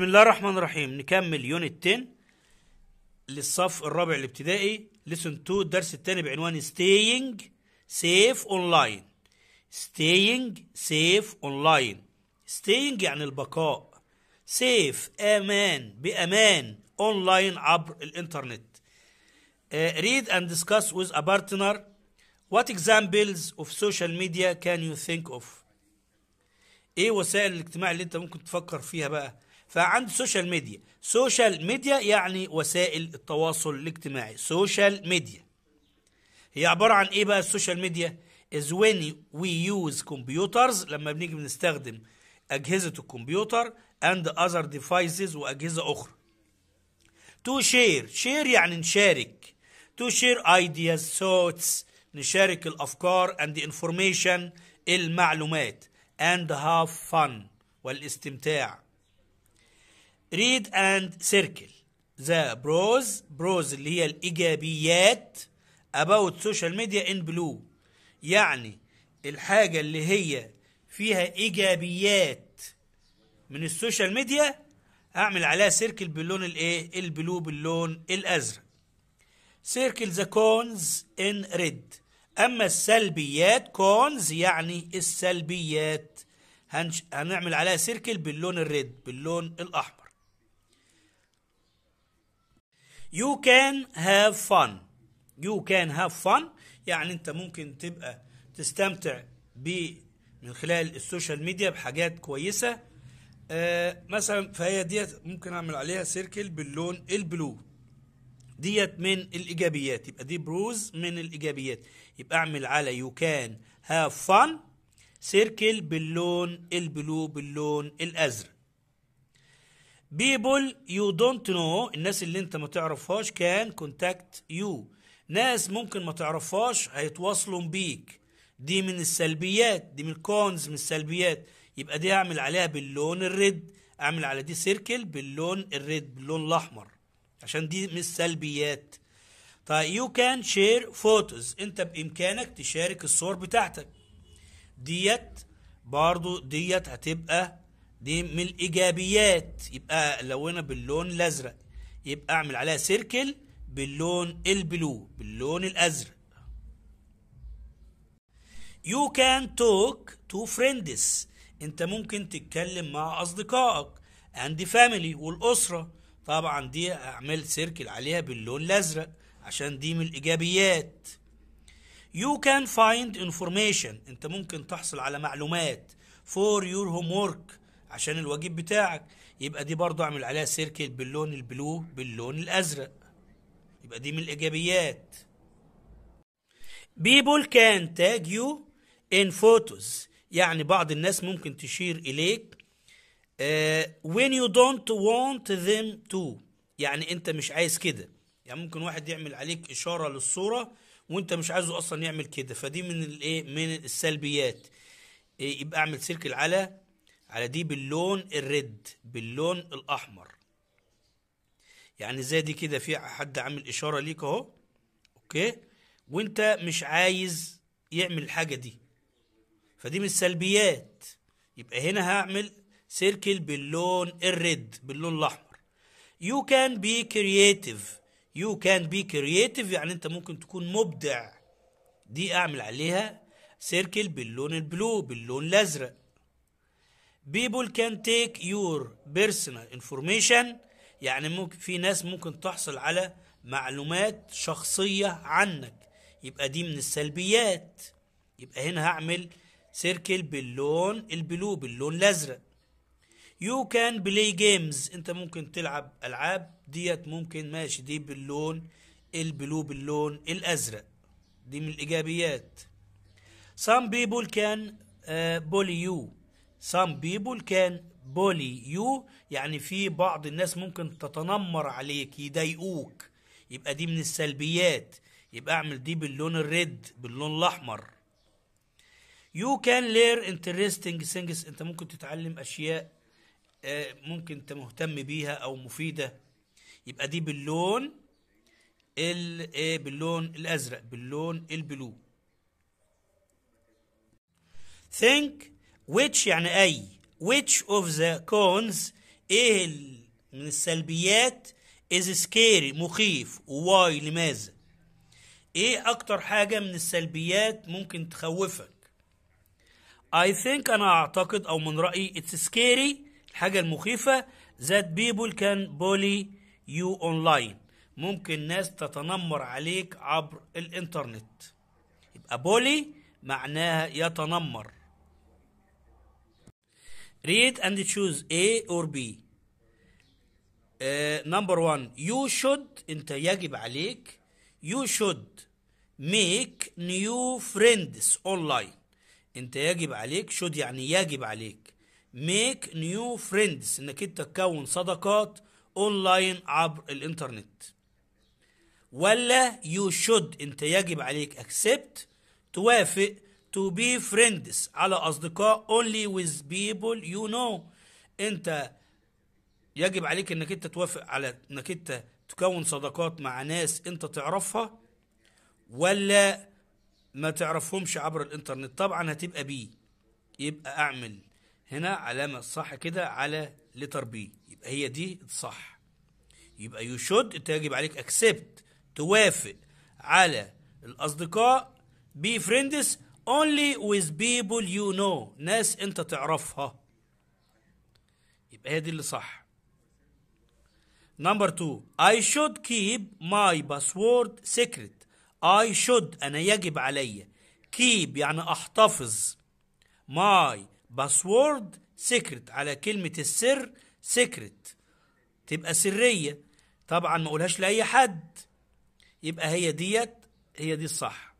بسم الله الرحمن الرحيم نكمل يونت 10 للصف الرابع الابتدائي لسن 2 الدرس الثاني بعنوان staying safe online staying safe online staying يعني البقاء safe امان بامان online عبر الانترنت uh, read and discuss with a partner what examples of social media can you think of ايه وسائل الاجتماع اللي انت ممكن تفكر فيها بقى فعند سوشيال ميديا سوشيال ميديا يعني وسائل التواصل الاجتماعي سوشيال ميديا هي عبارة عن ايه بقى السوشيال ميديا از وين وي يوز كمبيوترز لما بنيجي بنستخدم أجهزة الكمبيوتر اند اذر ديفايسز وأجهزة أخرى تو شير شير يعني نشارك تو شير ايدياز ثوتس نشارك الأفكار اند انفورميشن المعلومات اند هاف فن والاستمتاع ريد اند سيركل ذا بروز بروز اللي هي الايجابيات اباوت سوشيال ميديا ان بلو يعني الحاجه اللي هي فيها ايجابيات من السوشيال ميديا اعمل عليها سيركل باللون الايه البلو باللون الازرق سيركل ذا كونز ان ريد اما السلبيات كونز يعني السلبيات هنعمل عليها سيركل باللون الريد باللون الاحمر You can have fun. You can have fun يعني انت ممكن تبقى تستمتع ب من خلال السوشيال ميديا بحاجات كويسة آه مثلا فهي ديت ممكن اعمل عليها سيركل باللون البلو ديت من الايجابيات يبقى دي بروز من الايجابيات يبقى اعمل على يو كان هاف فن سيركل باللون البلو باللون الازرق بيبول يو دونت نو الناس اللي انت ما تعرفهاش كان كونتاكت يو ناس ممكن ما تعرفهاش هيتواصلوا بيك دي من السلبيات دي من الكونز من السلبيات يبقى دي اعمل عليها باللون الريد اعمل على دي سيركل باللون الريد باللون الاحمر عشان دي من السلبيات طيب يو كان شير فوتوز انت بامكانك تشارك الصور بتاعتك ديت برضو ديت هتبقى دي من الايجابيات يبقى لونها باللون الازرق يبقى اعمل عليها سيركل باللون البلو باللون الازرق You can talk to friends انت ممكن تتكلم مع اصدقائك and family والاسره طبعا دي اعمل سيركل عليها باللون الازرق عشان دي من الايجابيات You can find information انت ممكن تحصل على معلومات for your homework عشان الوجيب بتاعك يبقى دي برضو اعمل عليها سيركل باللون البلو باللون الازرق يبقى دي من الايجابيات بيبول كان تاج يو ان فوتوز يعني بعض الناس ممكن تشير اليك وين آه، when you don't want them to يعني انت مش عايز كده يعني ممكن واحد يعمل عليك اشاره للصوره وانت مش عايزه اصلا يعمل كده فدي من الايه من السلبيات آه، يبقى اعمل سيركل على على دي باللون الريد باللون الأحمر يعني زي دي كده في حد عامل إشارة ليك أهو أوكي وأنت مش عايز يعمل الحاجة دي فدي من السلبيات يبقى هنا هعمل سيركل باللون الريد باللون الأحمر يو كان بي كرييتيف يو كان بي كرييتيف يعني أنت ممكن تكون مبدع دي أعمل عليها سيركل باللون البلو باللون الأزرق people can take your personal information يعني ممكن في ناس ممكن تحصل على معلومات شخصية عنك يبقى دي من السلبيات يبقى هنا هعمل سيركل باللون البلو باللون الازرق يو كان بلاي جيمز انت ممكن تلعب العاب ديت ممكن ماشي دي باللون البلو باللون الازرق دي من الايجابيات some people can uh, bully you some people can بولي you يعني في بعض الناس ممكن تتنمر عليك يضايقوك يبقى دي من السلبيات يبقى اعمل دي باللون الريد باللون الاحمر you can learn interesting things انت ممكن تتعلم اشياء آه، ممكن انت مهتم بيها او مفيده يبقى دي باللون ال آه، باللون الازرق باللون البلو ثينك which يعني أي which of the cons إيه من السلبيات is scary مخيف why لماذا إيه أكتر حاجة من السلبيات ممكن تخوفك I think أنا أعتقد أو من رأيي it's scary الحاجة المخيفة that people can bully you online ممكن ناس تتنمر عليك عبر الإنترنت يبقى بولي معناها يتنمر read and choose A or B uh, number one you should انت يجب عليك you should make new friends online انت يجب عليك should يعني يجب عليك make new friends انك انت تكون صداقات online عبر الانترنت ولا you should انت يجب عليك accept توافق to be friends على أصدقاء only with people you know أنت يجب عليك أنك أنت توافق على أنك أنت تكون صداقات مع ناس أنت تعرفها ولا ما تعرفهمش عبر الإنترنت طبعا هتبقى بي يبقى أعمل هنا علامة صح كده على لتر بي يبقى هي دي صح يبقى يو شود انت يجب عليك اكسبت توافق على الاصدقاء بي فريندز only with people you know ناس انت تعرفها يبقى هي دي اللي صح نمبر 2 I should keep my password secret I should أنا يجب علي keep يعني أحتفظ my password secret على كلمة السر secret تبقى سرية طبعا ما أقولهاش لأي حد يبقى هي ديت هي دي الصح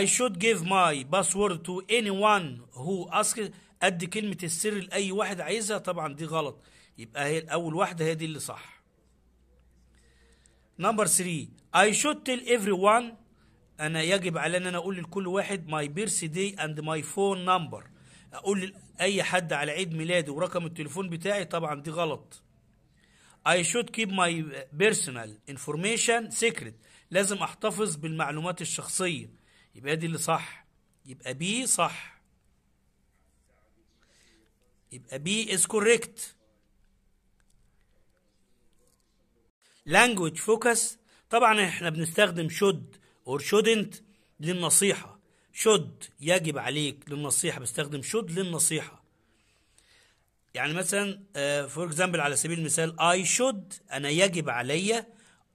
I should give my password to anyone who asks أدي كلمة السر لأي واحد عايزها طبعا دي غلط يبقى هي الأول واحدة هي دي اللي صح نمبر 3 I should tell everyone أنا يجب علي أن أنا أقول لكل واحد my birthday and my phone number أقول لأي حد على عيد ميلادي ورقم التليفون بتاعي طبعا دي غلط I should keep my personal information secret لازم أحتفظ بالمعلومات الشخصية يبقى دي اللي صح يبقى بي صح يبقى بي از كوريكت لانجوج فوكس طبعا احنا بنستخدم شود اور شودنت للنصيحه شود يجب عليك للنصيحه بستخدم شود للنصيحه يعني مثلا فور آه، اكزامبل على سبيل المثال اي شود انا يجب عليا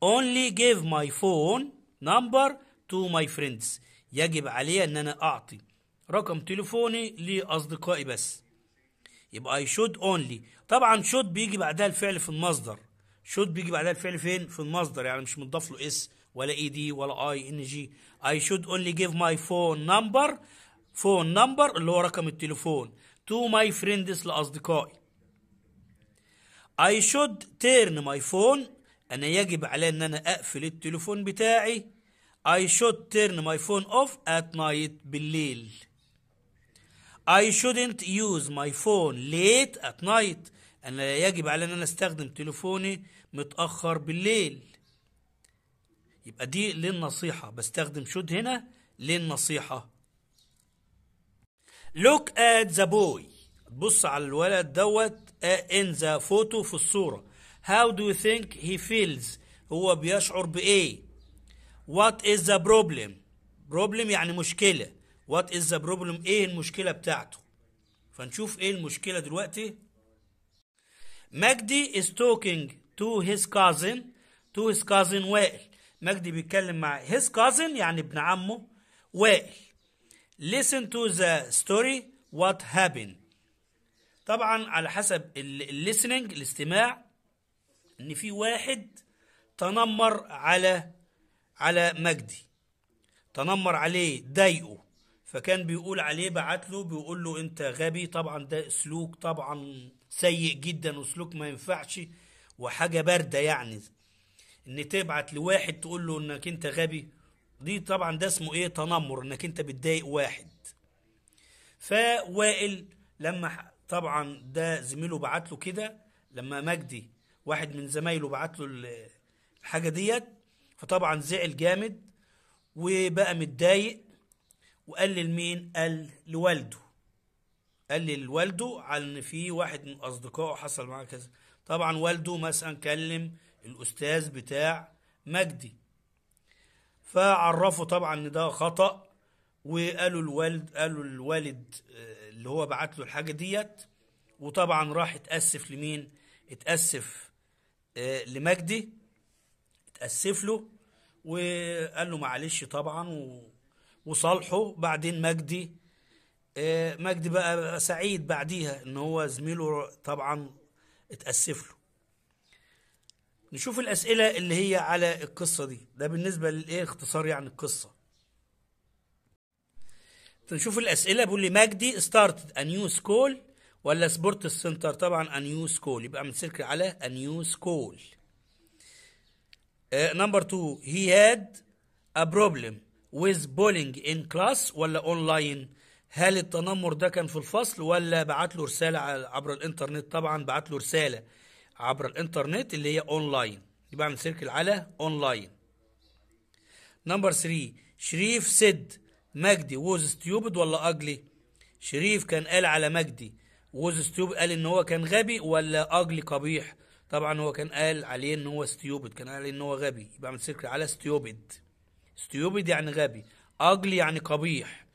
اونلي جيف ماي فون نمبر تو ماي فريندز يجب عليه ان انا اعطي رقم تليفوني لاصدقائي بس يبقى اي شود اونلي طبعا شود بيجي بعدها الفعل في المصدر شود بيجي بعدها الفعل فين في المصدر يعني مش متضاف له اس ولا اي دي ولا اي ان جي اي شود اونلي جيف ماي فون نمبر فون نمبر اللي هو رقم التليفون تو ماي فريندز لاصدقائي اي شود تيرن ماي فون أنا يجب علي أن أنا أقفل التليفون بتاعي I should turn my phone off at night بالليل I shouldn't use my phone late at night أنا لا يجب على أن أنا أستخدم تليفوني متأخر بالليل يبقى دي للنصيحة بستخدم should هنا للنصيحة Look at the boy بص على الولد دوت آه، in the photo في الصورة How do you think he feels هو بيشعر بإيه وات از ذا بروبلم بروبلم يعني مشكله وات از ذا بروبلم ايه المشكله بتاعته فنشوف ايه المشكله دلوقتي مجدي از توكينج تو هيز كازن تو هيز كازن وائل مجدي بيتكلم مع هيز كازن يعني ابن عمه وائل listen to the story what happened طبعا على حسب الليسننج الاستماع ان في واحد تنمر على على مجدي تنمر عليه ضايقه فكان بيقول عليه بعت له بيقول له انت غبي طبعا ده سلوك طبعا سيء جدا وسلوك ما ينفعش وحاجه بارده يعني ان تبعت لواحد تقول له انك انت غبي دي طبعا ده اسمه ايه تنمر انك انت بتضايق واحد فوائل لما طبعا ده زميله بعت له كده لما مجدي واحد من زمايله بعت له الحاجه ديت فطبعا زعل جامد وبقى متضايق وقال لمين قال لوالده قال لوالده عن ان في واحد من اصدقائه حصل معاه كذا طبعا والده مثلا كلم الاستاذ بتاع مجدي فعرفه طبعا ان ده خطا وقالوا الوالد قالوا الوالد آه، اللي هو بعت له الحاجه ديت وطبعا راح اتاسف لمين اتاسف آه، لمجدي اتأسف له وقال له معلش طبعا وصالحه بعدين مجدي آه، مجدي بقى سعيد بعديها ان هو زميله طبعا اتأسف له نشوف الأسئلة اللي هي على القصة دي ده بالنسبة للايه اختصار يعني القصة نشوف الأسئلة بيقول لي مجدي ستارت نيو سكول ولا سبورت السنتر طبعا نيو سكول يبقى من سلك على نيو سكول نمبر 2 هي هاد ا بروبلم ويز بولينج ان كلاس ولا ولا لاين هل التنمر ده كان في الفصل ولا بعت له رسالة عبر الانترنت طبعا بعت له رسالة عبر الانترنت اللي هي اونلاين يبقى اعمل سيركل على اونلاين نمبر 3 شريف سيد مجدي ووز ستيوبد ولا اجلي شريف كان قال على مجدي ووز ستيوبد قال ان هو كان غبي ولا اجلي قبيح طبعا هو كان قال عليه ان هو ستيوبد كان قال ان هو غبي يبقى عمل سيركل على ستيوبد ستيوبد يعني غبي اجلي يعني قبيح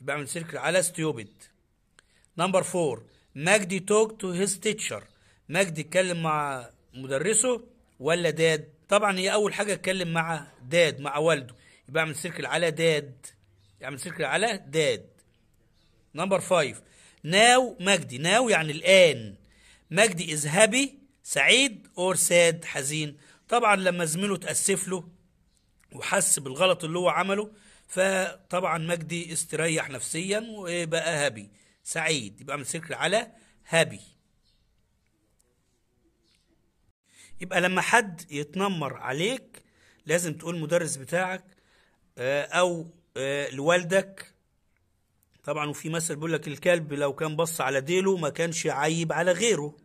يبقى عمل سيركل على ستيوبد نمبر فور مجدي توك تو هيز تيتشر مجدي اتكلم مع مدرسه ولا داد طبعا هي اول حاجه اتكلم مع داد مع والده يبقى عمل سيركل على داد يعمل سيركل على داد نمبر فايف ناو مجدي ناو يعني الان مجدي از هابي سعيد اور ساد حزين طبعا لما زميله تأسف له وحس بالغلط اللي هو عمله فطبعا مجدي استريح نفسيا وبقى هابي سعيد يبقى عامل سيركل على هابي يبقى لما حد يتنمر عليك لازم تقول المدرس بتاعك آه، او آه، لوالدك طبعا وفي مثل بيقول لك الكلب لو كان بص على ديله ما كانش عيب على غيره